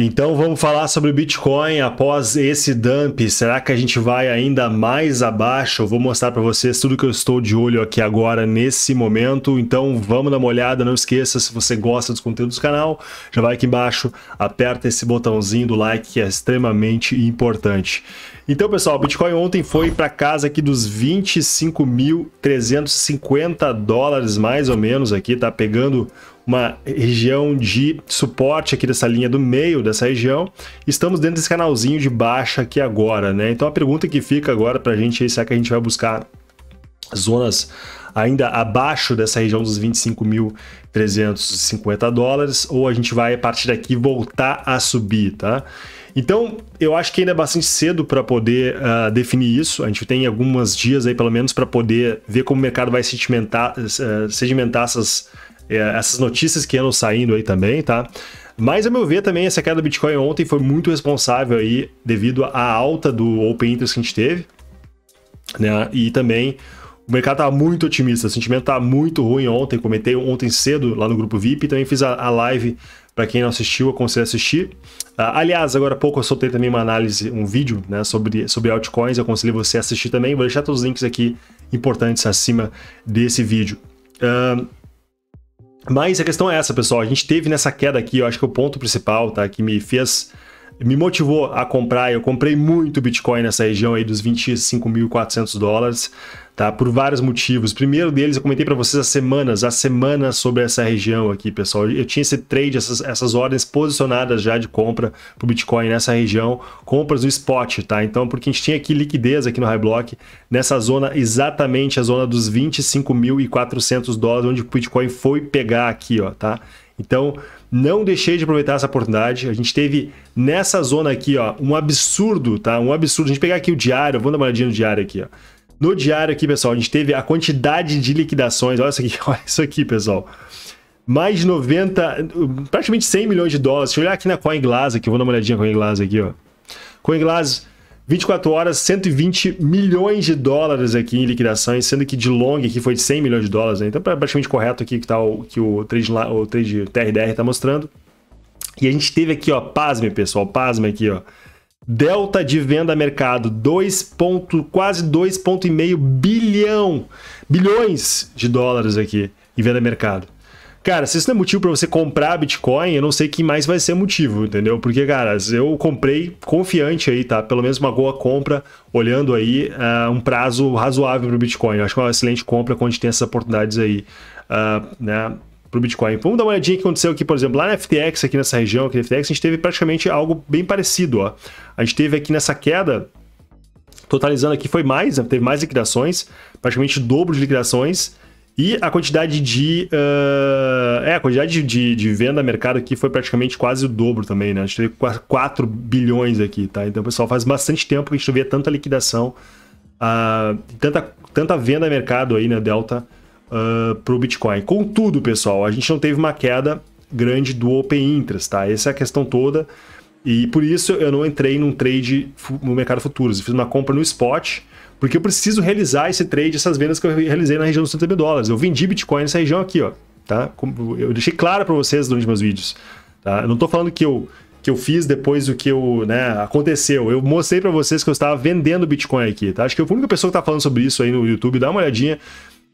Então vamos falar sobre o Bitcoin após esse dump. Será que a gente vai ainda mais abaixo? Eu vou mostrar para vocês tudo que eu estou de olho aqui agora nesse momento. Então vamos dar uma olhada. Não esqueça, se você gosta dos conteúdos do canal, já vai aqui embaixo, aperta esse botãozinho do like que é extremamente importante. Então pessoal, o Bitcoin ontem foi para casa aqui dos 25.350 dólares mais ou menos aqui, tá pegando uma região de suporte aqui dessa linha do meio dessa região. Estamos dentro desse canalzinho de baixa aqui agora, né? Então a pergunta que fica agora para a gente é se é que a gente vai buscar zonas ainda abaixo dessa região dos 25.350 dólares, ou a gente vai a partir daqui voltar a subir, tá? Então, eu acho que ainda é bastante cedo para poder uh, definir isso. A gente tem alguns dias aí, pelo menos, para poder ver como o mercado vai sedimentar, uh, eh, sedimentar essas, é, essas notícias que andam saindo aí também, tá? Mas, a meu ver, também essa queda do Bitcoin ontem foi muito responsável aí devido à alta do Open Interest que a gente teve, né? E também o mercado estava muito otimista, o sentimento estava muito ruim ontem. Comentei ontem cedo lá no grupo VIP, também fiz a, a live para quem não assistiu, aconselho a assistir. Uh, aliás, agora há pouco eu soltei também uma análise, um vídeo né, sobre, sobre altcoins, eu aconselho você a assistir também. Vou deixar todos os links aqui importantes acima desse vídeo. Uh, mas a questão é essa, pessoal. A gente teve nessa queda aqui, eu acho que o ponto principal, tá? Que me fez. Me motivou a comprar. Eu comprei muito Bitcoin nessa região aí dos 25.400 dólares tá? Por vários motivos. primeiro deles, eu comentei para vocês as semanas, as semanas sobre essa região aqui, pessoal. Eu tinha esse trade, essas, essas ordens posicionadas já de compra para o Bitcoin nessa região, compras no spot, tá? Então, porque a gente tinha aqui liquidez aqui no High Block, nessa zona, exatamente a zona dos 25.400 dólares, onde o Bitcoin foi pegar aqui, ó, tá? Então, não deixei de aproveitar essa oportunidade. A gente teve nessa zona aqui, ó, um absurdo, tá? Um absurdo. A gente pegar aqui o diário, vamos dar uma olhadinha no diário aqui, ó. No diário aqui, pessoal, a gente teve a quantidade de liquidações. Olha isso aqui, olha isso aqui, pessoal. Mais de 90, praticamente 100 milhões de dólares. Deixa eu olhar aqui na CoinGlass aqui, vou dar uma olhadinha na CoinGlass aqui, ó. CoinGlass, 24 horas, 120 milhões de dólares aqui em liquidações, sendo que de long aqui foi de 100 milhões de dólares, né? Então, praticamente correto aqui que, tá o, que o, trade, o trade TRDR está mostrando. E a gente teve aqui, ó, pasme, pessoal, pasme aqui, ó. Delta de venda mercado, 2 ponto, quase 2,5 bilhão, bilhões de dólares aqui em venda mercado. Cara, se isso não é motivo para você comprar Bitcoin, eu não sei que mais vai ser motivo, entendeu? Porque, cara, eu comprei confiante aí, tá? Pelo menos uma boa compra, olhando aí uh, um prazo razoável para o Bitcoin. Eu acho que é uma excelente compra quando a gente tem essas oportunidades aí, uh, né? para o Bitcoin. Vamos dar uma olhadinha que aconteceu aqui, por exemplo, lá na FTX, aqui nessa região, aqui na FTX, a gente teve praticamente algo bem parecido. Ó. A gente teve aqui nessa queda, totalizando aqui foi mais, né? teve mais liquidações, praticamente o dobro de liquidações. E a quantidade de. Uh, é, a quantidade de, de, de venda mercado aqui foi praticamente quase o dobro também, né? A gente teve 4 bilhões aqui, tá? Então, pessoal, faz bastante tempo que a gente não via tanta liquidação, uh, tanta, tanta venda mercado aí, né, Delta? uh, ah, para o Bitcoin. Contudo, pessoal, a gente não teve uma queda grande do Open Interest, tá? Essa é a questão toda. E por isso eu não entrei num trade no mercado futuros. Eu fiz uma compra no spot, porque eu preciso realizar esse trade, essas vendas que eu realizei na região dos 100 mil dólares. Eu vendi Bitcoin nessa região aqui, ó. Tá? Eu deixei claro para vocês durante meus vídeos. Tá? Eu não estou falando que eu que eu fiz depois do que eu, né, aconteceu. Eu mostrei para vocês que eu estava vendendo Bitcoin aqui, tá? Acho que a única pessoa que tá falando sobre isso aí no YouTube, dá uma olhadinha.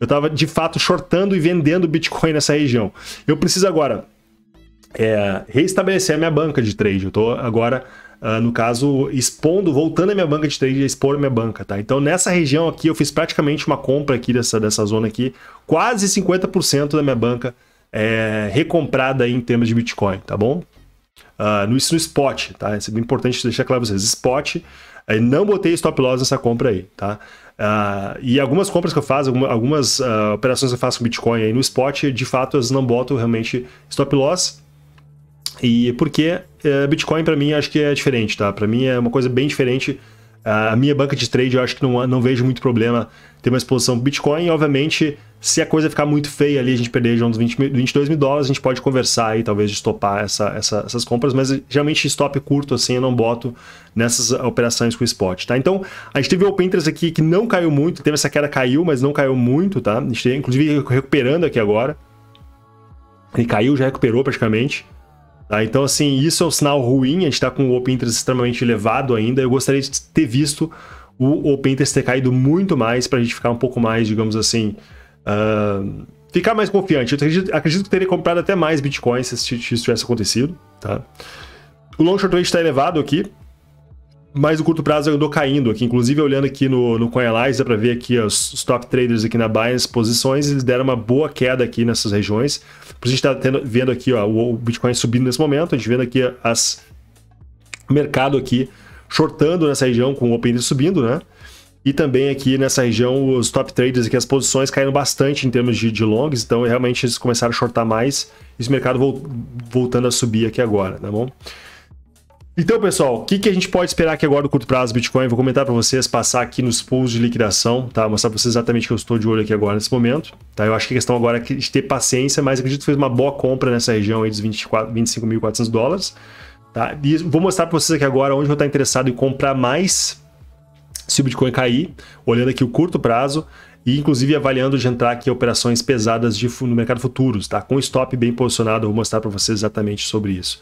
Eu estava de fato shortando e vendendo Bitcoin nessa região. Eu preciso agora é, reestabelecer a minha banca de trade. Eu estou agora, uh, no caso, expondo, voltando a minha banca de trade, a expor a minha banca, tá? Então, nessa região aqui, eu fiz praticamente uma compra aqui dessa, dessa zona aqui, quase 50% da minha banca é, recomprada em termos de Bitcoin, tá bom? Uh, ah, isso no spot, tá? Isso é bem importante deixar claro pra vocês. Spot, eh, não botei stop loss nessa compra aí, tá? Uh, e algumas compras que eu faço, algumas uh, operações que eu faço com Bitcoin aí no spot, de fato, eu não boto realmente stop loss. E porque uh, é, Bitcoin para mim acho que é diferente, tá? Para mim é uma coisa bem diferente a minha banca de trade eu acho que não, não vejo muito problema ter uma exposição pro Bitcoin. obviamente, se a coisa ficar muito feia ali, a gente perder uns 20, 22 mil dólares, a gente pode conversar e talvez estopar essa, essa, essas compras, mas geralmente stop curto assim eu não boto nessas operações com spot, tá? Então, a gente teve o Pinterest aqui que não caiu muito, teve essa queda caiu, mas não caiu muito, tá? A gente tem, inclusive, recuperando aqui agora. Ele caiu, já recuperou praticamente. Tá? Então, assim, isso é um sinal ruim, a gente está com o open interest extremamente elevado ainda. Eu gostaria de ter visto o open interest ter caído muito mais para a gente ficar um pouco mais, digamos assim, uh, ficar mais confiante. Eu acredito, acredito que teria comprado até mais bitcoins se isso tivesse acontecido, tá? O long short rate está elevado aqui, mas o curto prazo andou caindo aqui. Inclusive, olhando aqui no, no CoinAnalysis, dá para ver aqui os, os, top traders aqui na Binance, posições, eles deram uma boa queda aqui nessas regiões. Por isso a gente está vendo aqui ó, o, o Bitcoin subindo nesse momento, a gente vendo aqui as, o mercado aqui shortando nessa região com o Open subindo, né? E também aqui nessa região, os top traders aqui, as posições caíram bastante em termos de, de longs, então realmente eles começaram a shortar mais, esse mercado voltando a subir aqui agora, tá bom? Então, pessoal, o que, que a gente pode esperar aqui agora do curto prazo do Bitcoin? Vou comentar para vocês, passar aqui nos pools de liquidação, tá? Mostrar para vocês exatamente o que eu estou de olho aqui agora nesse momento, tá? Eu acho que a questão agora é de ter paciência, mas acredito que fez uma boa compra nessa região aí dos 25.400 dólares, tá? E vou mostrar para vocês aqui agora onde eu estou interessado em comprar mais se o Bitcoin cair, olhando aqui o curto prazo e inclusive avaliando de entrar aqui operações pesadas de, no mercado futuros, tá? Com stop bem posicionado, eu vou mostrar para vocês exatamente sobre isso.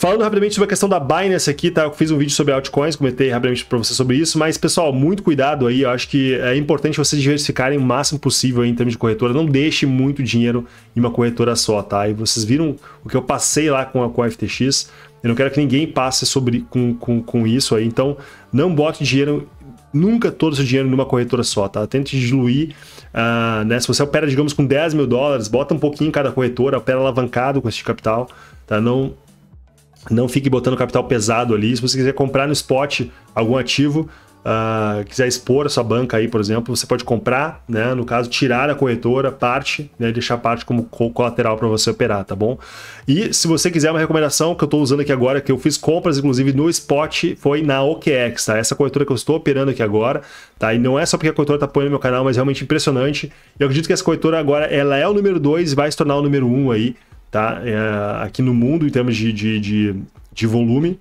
Falando rapidamente sobre a questão da Binance aqui, tá? Eu fiz um vídeo sobre altcoins, comentei rapidamente para você sobre isso, mas pessoal, muito cuidado aí. Eu acho que é importante vocês diversificarem o máximo possível em termos de corretora. Não deixe muito dinheiro em uma corretora só, tá? E vocês viram o que eu passei lá com a, com a FTX. Eu não quero que ninguém passe sobre com, com, com isso aí. Então, não bote dinheiro nunca todo o seu dinheiro numa corretora só, tá? Tente diluir, uh, né? Se você opera, digamos, com 10 mil dólares, bota um pouquinho em cada corretora, opera alavancado com esse tipo capital, tá? Não, não fique botando capital pesado ali. Se você quiser comprar no spot algum ativo, uh, quiser expor a sua banca aí, por exemplo, você pode comprar, né? No caso, tirar a corretora, parte, né? Deixar parte como colateral para você operar, tá bom? E se você quiser uma recomendação que eu estou usando aqui agora, que eu fiz compras, inclusive, no spot, foi na OKEx, tá? Essa corretora que eu estou operando aqui agora, tá? E não é só porque a corretora tá apoiando meu canal, mas realmente impressionante. Eu acredito que essa corretora agora, ela é o número 2 e vai se tornar o número 1 um aí, tá? É, aqui no mundo, em termos de, de, de, de, volume.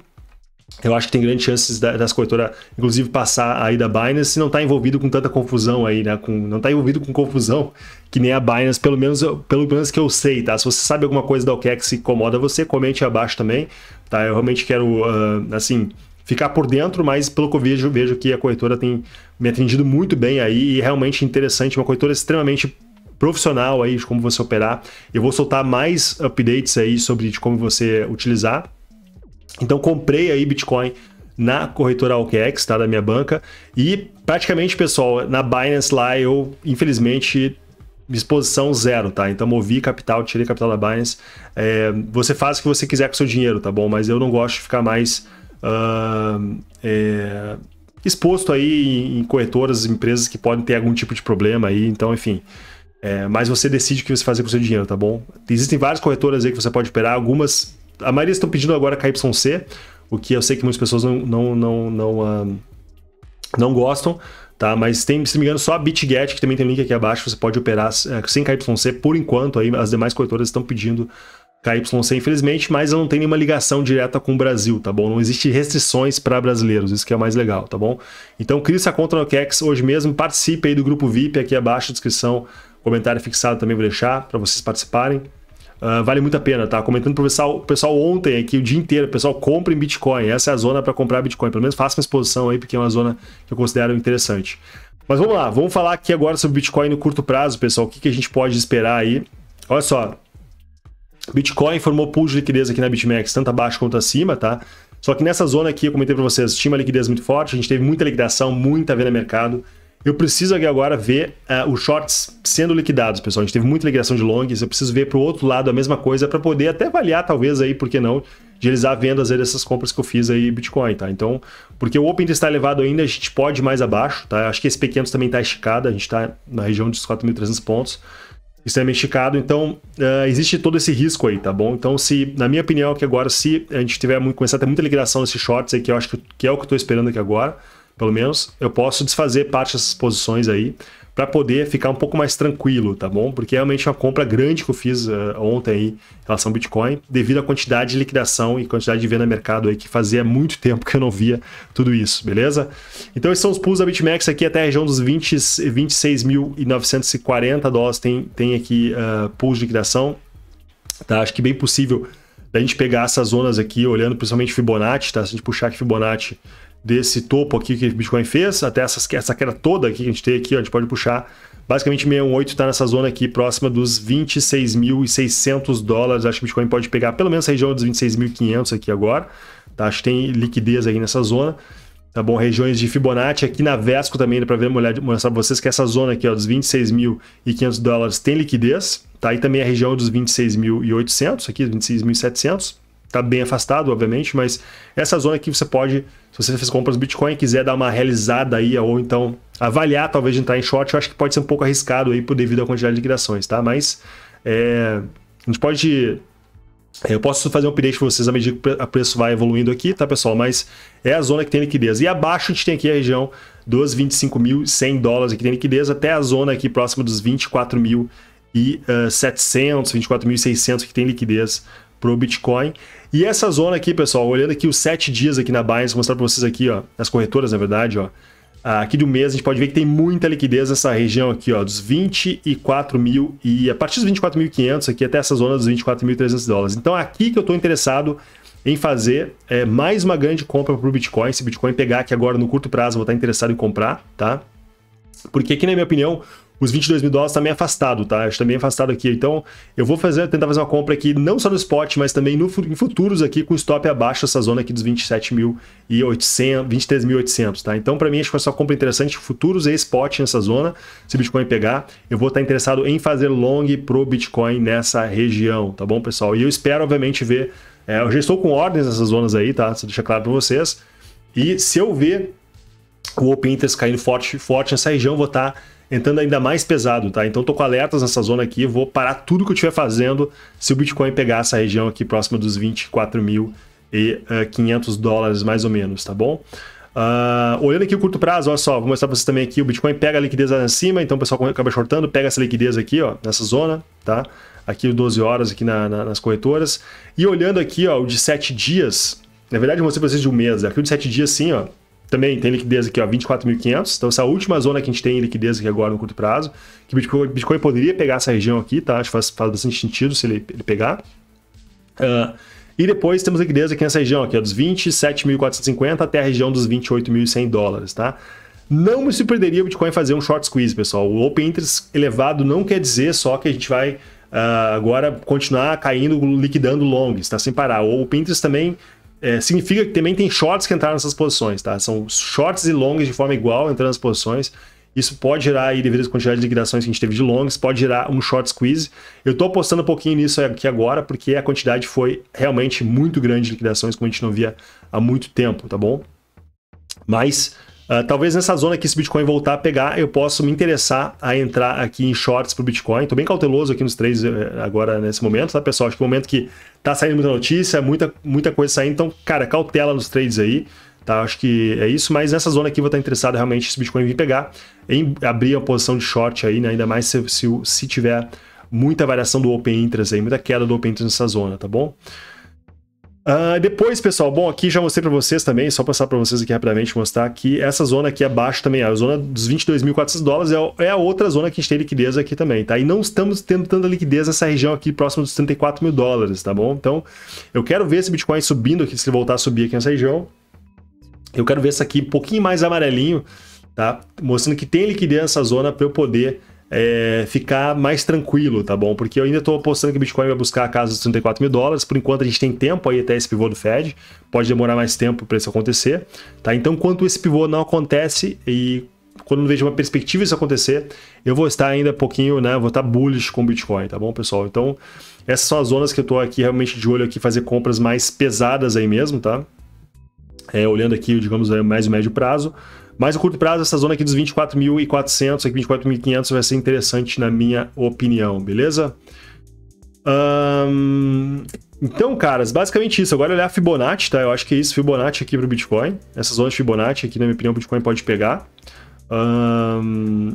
Eu acho que tem grandes chances das corretoras, inclusive, passar aí da Binance se não está envolvido com tanta confusão aí, né? Com, não está envolvido com confusão que nem a Binance, pelo menos, pelo menos que eu sei, tá? Se você sabe alguma coisa da OKEx que incomoda você, comente abaixo também, tá? Eu realmente quero, uh, assim, ficar por dentro, mas pelo que eu vejo, vejo que a corretora tem me atendido muito bem aí e realmente interessante, uma corretora extremamente profissional aí de como você operar. Eu vou soltar mais updates aí sobre de como você utilizar. Então comprei aí Bitcoin na corretora OKEx, tá, da minha banca, e praticamente, pessoal, na Binance lá eu infelizmente exposição zero, tá? Então movi capital, tirei capital da Binance. É, você faz o que você quiser com seu dinheiro, tá bom? Mas eu não gosto de ficar mais uh, é, exposto aí em corretoras, empresas que podem ter algum tipo de problema aí. Então, enfim, é, mas você decide o que você fazer com o seu dinheiro, tá bom? Existem várias corretoras aí que você pode operar, algumas. A maioria estão pedindo agora KYC, o que eu sei que muitas pessoas não, não, não, não, ah, não gostam, tá? Mas tem, se não me engano, só a BitGet, que também tem link aqui abaixo, você pode operar é, sem KYC por enquanto aí, as demais corretoras estão pedindo KYC, infelizmente, mas não tem nenhuma ligação direta com o Brasil, tá bom? Não existe restrições para brasileiros, isso que é mais legal, tá bom? Então crie essa conta no Kex hoje mesmo, participe aí do grupo VIP aqui abaixo na descrição, comentário fixado também vou deixar para vocês participarem. Uh, vale muito a pena, tá? Comentando pro pessoal, pessoal ontem aqui o dia inteiro, o pessoal compra em Bitcoin, essa é a zona para comprar Bitcoin, pelo menos faça uma exposição aí, porque é uma zona que eu considero interessante. Mas vamos lá, vamos falar aqui agora sobre Bitcoin no curto prazo, pessoal, o que, que a gente pode esperar aí. Olha só, Bitcoin formou pool de liquidez aqui na BitMEX, tanto abaixo quanto acima, tá? Só que nessa zona aqui, eu comentei para vocês, tinha uma liquidez muito forte, a gente teve muita liquidação, muita venda no mercado. Eu preciso aqui agora ver uh, os shorts sendo liquidados, pessoal. A gente teve muita liquidação de longs, eu preciso ver para o outro lado a mesma coisa para poder até avaliar, talvez, aí, por que não, de realizar vendas aí dessas compras que eu fiz aí Bitcoin, tá? Então, porque o Open está tá elevado ainda, a gente pode ir mais abaixo, tá? Acho que esse pequeno também está esticado, a gente está na região dos 4.300 pontos. Isso é mexicado, então uh, existe todo esse risco aí, tá bom? Então, se, na minha opinião, é que agora, se a gente tiver muito, começar a ter muita ligação nesses shorts aí, que eu acho que, que é o que eu tô esperando aqui agora, pelo menos eu posso desfazer parte dessas posições aí para poder ficar um pouco mais tranquilo, tá bom? Porque realmente é uma compra grande que eu fiz uh, ontem aí, em relação ao Bitcoin, devido à quantidade de liquidação e quantidade de venda no mercado aí, que fazia muito tempo que eu não via tudo isso, beleza? Então esses são os pulls da BitMEX aqui até a região dos 26.940 dólares tem, tem aqui uh, pools de liquidação, tá? Acho que bem possível da gente pegar essas zonas aqui, olhando principalmente Fibonacci, tá? Se a gente puxar aqui Fibonacci desse topo aqui que o Bitcoin fez, até essas, essa queda toda aqui que a gente tem aqui, ó, a gente pode puxar. Basicamente, 618 está nessa zona aqui, próxima dos 26.600 dólares. Acho que o Bitcoin pode pegar pelo menos a região dos 26.500 aqui agora. Tá? Acho que tem liquidez aí nessa zona. Tá bom? Regiões de Fibonacci. Aqui na Vesco também dá para ver, mostrar para vocês que essa zona aqui ó, dos 26.500 dólares tem liquidez. Tá aí também a região dos 26.800, aqui 26.700. Tá bem afastado, obviamente, mas essa zona aqui você pode, se você fez compras Bitcoin, quiser dar uma realizada aí, ou então avaliar, talvez, entrar em short, eu acho que pode ser um pouco arriscado aí, por devido à quantidade de liquidações, tá? Mas é, a gente pode é, eu posso fazer um update para vocês à medida que o preço vai evoluindo aqui, tá, pessoal? Mas é a zona que tem liquidez. E abaixo a gente tem aqui a região dos 25.100 dólares aqui tem liquidez, até a zona aqui próxima dos 24.000 e uh, 700, 24.600 que tem liquidez para o Bitcoin. E essa zona aqui, pessoal, olhando aqui os 7 dias aqui na Binance, vou mostrar para vocês aqui, ó, as corretoras, na verdade, ó. Aqui do mês a gente pode ver que tem muita liquidez nessa região aqui, ó, dos 24 mil e a partir dos 24.500 aqui até essa zona dos 24.300 dólares. Então é aqui que eu estou interessado em fazer é, mais uma grande compra para o Bitcoin. Se o Bitcoin pegar aqui agora no curto prazo, eu vou estar interessado em comprar, tá? Porque aqui, na minha opinião, os 22 mil dólares também tá afastado, tá? Acho também tá afastado aqui. Então, eu vou fazer, tentar fazer uma compra aqui, não só no spot, mas também no, em futuros aqui, com stop abaixo dessa zona aqui dos 27.800, 23.800, tá? Então, para mim, acho que é só compra interessante. Futuros e spot nessa zona, se o Bitcoin pegar, eu vou estar tá interessado em fazer long pro Bitcoin nessa região, tá bom, pessoal? E eu espero, obviamente, ver. É, eu já estou com ordens nessas zonas aí, tá? Só deixar claro para vocês. E se eu ver o Open Interest caindo forte, forte nessa região, vou estar tá entrando ainda mais pesado, tá? Então tô com alertas nessa zona aqui, vou parar tudo que eu estiver fazendo se o Bitcoin pegar essa região aqui próxima dos 24.500 mil e eh, dólares mais ou menos, tá bom? Uh, olhando aqui o curto prazo, olha só, vou mostrar para vocês também aqui, o Bitcoin pega a liquidez lá em cima, então o pessoal acaba shortando, pega essa liquidez aqui, ó, nessa zona, tá? Aqui 12 horas aqui na, na, nas corretoras. E olhando aqui, ó, o de 7 dias, na verdade eu mostrei para vocês de um mês, né? aqui o de 7 dias sim, ó, também tem liquidez aqui, ó, 24.500. Então, essa última zona que a gente tem liquidez aqui agora no curto prazo, que o Bitcoin, Bitcoin poderia pegar essa região aqui, tá? Acho que faz, faz bastante sentido se ele, ele pegar. Uh, e depois temos liquidez aqui nessa região, aqui, ó, dos 27.450 até a região dos 28.100 dólares, tá? Não me surpreenderia o Bitcoin fazer um short squeeze, pessoal. O open interest elevado não quer dizer só que a gente vai uh, agora continuar caindo, liquidando longs, tá? Sem parar. O open interest também é, significa que também tem shorts que entraram nessas posições, tá? São shorts e longs de forma igual entrando nas posições. Isso pode gerar aí, devido à quantidade de liquidações que a gente teve de longs, pode gerar um short squeeze. Eu tô apostando um pouquinho nisso aqui agora, porque a quantidade foi realmente muito grande de liquidações, como a gente não via há muito tempo, tá bom? Mas ah, talvez nessa zona se o Bitcoin voltar a pegar, eu possa me interessar a entrar aqui em shorts para o Bitcoin. Estou bem cauteloso aqui nos três eh, agora nesse momento, tá, pessoal? Acho que é um momento que tá saindo muita notícia, muita, muita coisa saindo. Então, cara, cautela nos trades aí. Tá, acho que é isso, mas nessa zona aqui vou estar interessado realmente se Bitcoin vir pegar, em abrir a posição de short aí, né? ainda mais se, se, se tiver muita variação do Open Interest aí, muita queda do Open Interest nessa zona, tá bom? Uh, depois, pessoal, bom, aqui já mostrei para vocês também, só passar para vocês aqui rapidamente, mostrar que essa zona aqui abaixo também, a zona dos 22.400 dólares é, é a outra zona que a gente tem liquidez aqui também, tá? E não estamos tendo tanta liquidez nessa região aqui próxima dos 34 mil dólares, tá bom? Então, eu quero ver esse Bitcoin subindo aqui, se ele voltar a subir aqui nessa região. Eu quero ver isso aqui um pouquinho mais amarelinho, tá? Mostrando que tem liquidez nessa zona para eu poder é, ficar mais tranquilo, tá bom? Porque eu ainda estou apostando que o Bitcoin vai buscar a casa dos 34 mil dólares. Por enquanto, a gente tem tempo aí até esse pivô do Fed. Pode demorar mais tempo para isso acontecer, tá? Então, enquanto esse pivô não acontece e quando eu vejo uma perspectiva isso acontecer, eu vou estar ainda pouquinho, né? Vou estar bullish com o Bitcoin, tá bom, pessoal? Então, essas são as zonas que eu estou aqui realmente de olho aqui, fazer compras mais pesadas aí mesmo, tá? É, olhando aqui, digamos, mais o médio prazo. Mas a curto prazo, essa zona aqui dos 24.400, aqui 24.500 vai ser interessante na minha opinião, beleza? Um... Então, caras, basicamente isso. Agora olhar Fibonacci, tá? Eu acho que é isso, Fibonacci aqui para o Bitcoin. Essa zona de Fibonacci aqui, na minha opinião, o Bitcoin pode pegar. Um...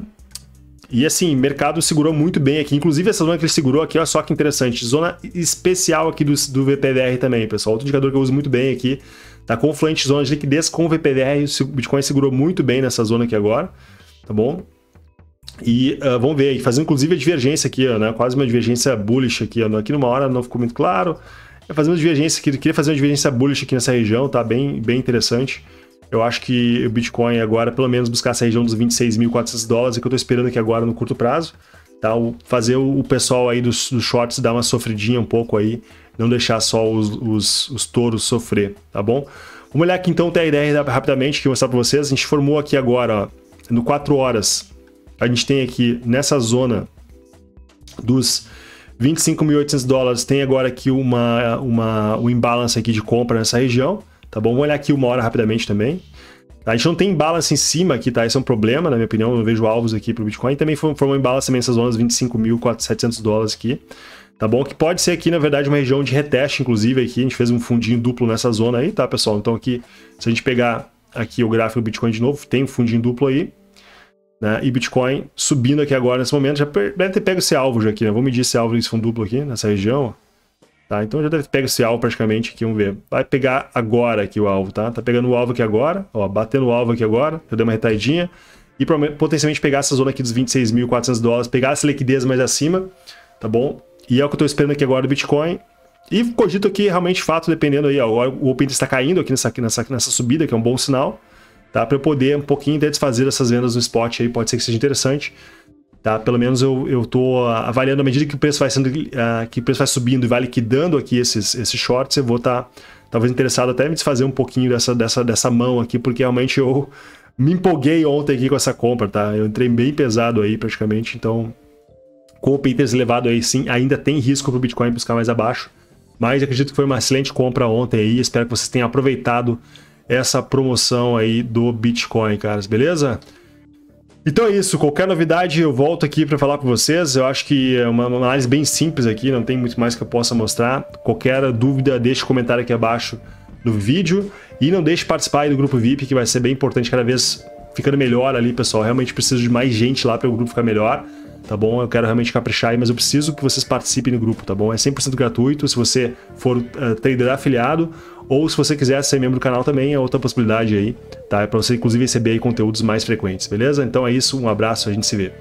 E assim, mercado segurou muito bem aqui. Inclusive, essa zona que ele segurou aqui, olha só que interessante. Zona especial aqui do, do VPDR também, pessoal. Outro indicador que eu uso muito bem aqui Tá com fluente zona de liquidez com o VPVR, o Bitcoin segurou muito bem nessa zona aqui agora, tá bom? E uh, vamos ver, fazendo inclusive a divergência aqui, ó, né? quase uma divergência bullish aqui, ó, aqui numa hora não ficou muito claro. É, fazendo divergência aqui, queria fazer uma divergência bullish aqui nessa região, tá bem, bem interessante. Eu acho que o Bitcoin agora, pelo menos, buscar essa região dos 26.400 dólares, que eu tô esperando aqui agora no curto prazo. Tá? O, fazer o pessoal aí dos, dos shorts dar uma sofridinha um pouco aí não deixar só os, os, os touros sofrer, tá bom? Vamos olhar aqui então o ideia rapidamente, que eu vou mostrar para vocês. A gente formou aqui agora, ó, no 4 horas, a gente tem aqui nessa zona dos 25.800 dólares, tem agora aqui uma, uma, um imbalance aqui de compra nessa região, tá bom? Vamos olhar aqui uma hora rapidamente também. A gente não tem imbalance em cima aqui, tá? Esse é um problema, na minha opinião. Eu vejo alvos aqui para o Bitcoin. E também formou imbalance também nessas zonas 25.700 dólares aqui tá bom? Que pode ser aqui, na verdade, uma região de reteste, inclusive, aqui a gente fez um fundinho duplo nessa zona aí, tá, pessoal? Então aqui, se a gente pegar aqui o gráfico do Bitcoin de novo, tem um fundinho duplo aí, né? E Bitcoin subindo aqui agora nesse momento, já deve ter pego esse alvo já aqui, né? Vou medir esse alvo desse fundo duplo aqui, nessa região, tá? Então já deve ter pego esse alvo praticamente aqui, vamos ver. Vai pegar agora aqui o alvo, tá? Tá pegando o alvo aqui agora, ó, batendo o alvo aqui agora, eu dei uma retardinha E potencialmente pegar essa zona aqui dos 26.400 dólares, pegar essa liquidez mais acima, tá bom? E é o que eu estou esperando aqui agora do Bitcoin. E cogito aqui realmente fato, dependendo aí, ó, o Open está caindo aqui nessa, nessa, nessa subida, que é um bom sinal, tá? Para eu poder um pouquinho até desfazer essas vendas no spot aí, pode ser que seja interessante. Tá? Pelo menos eu, eu tô avaliando à medida que o preço vai sendo uh, que o preço vai subindo e vai liquidando aqui esses, esses shorts, eu vou estar tá, talvez interessado até me desfazer um pouquinho dessa, dessa, dessa mão aqui, porque realmente eu me empolguei ontem aqui com essa compra, tá? Eu entrei bem pesado aí praticamente, então com o Peters elevado aí sim, ainda tem risco para o Bitcoin buscar mais abaixo. Mas acredito que foi uma excelente compra ontem aí. Espero que vocês tenham aproveitado essa promoção aí do Bitcoin, caras, beleza? Então é isso, qualquer novidade eu volto aqui para falar com vocês. Eu acho que é uma análise bem simples aqui, não tem muito mais que eu possa mostrar. Qualquer dúvida, deixe um comentário aqui abaixo do vídeo e não deixe de participar aí do grupo VIP, que vai ser bem importante cada vez ficando melhor ali, pessoal. realmente preciso de mais gente lá para o grupo ficar melhor tá bom? Eu quero realmente caprichar aí, mas eu preciso que vocês participem do grupo, tá bom? É 100% gratuito se você for uh, trader afiliado ou se você quiser ser membro do canal também, é outra possibilidade aí, tá? É para você inclusive receber aí conteúdos mais frequentes, beleza? Então é isso, um abraço, a gente se vê.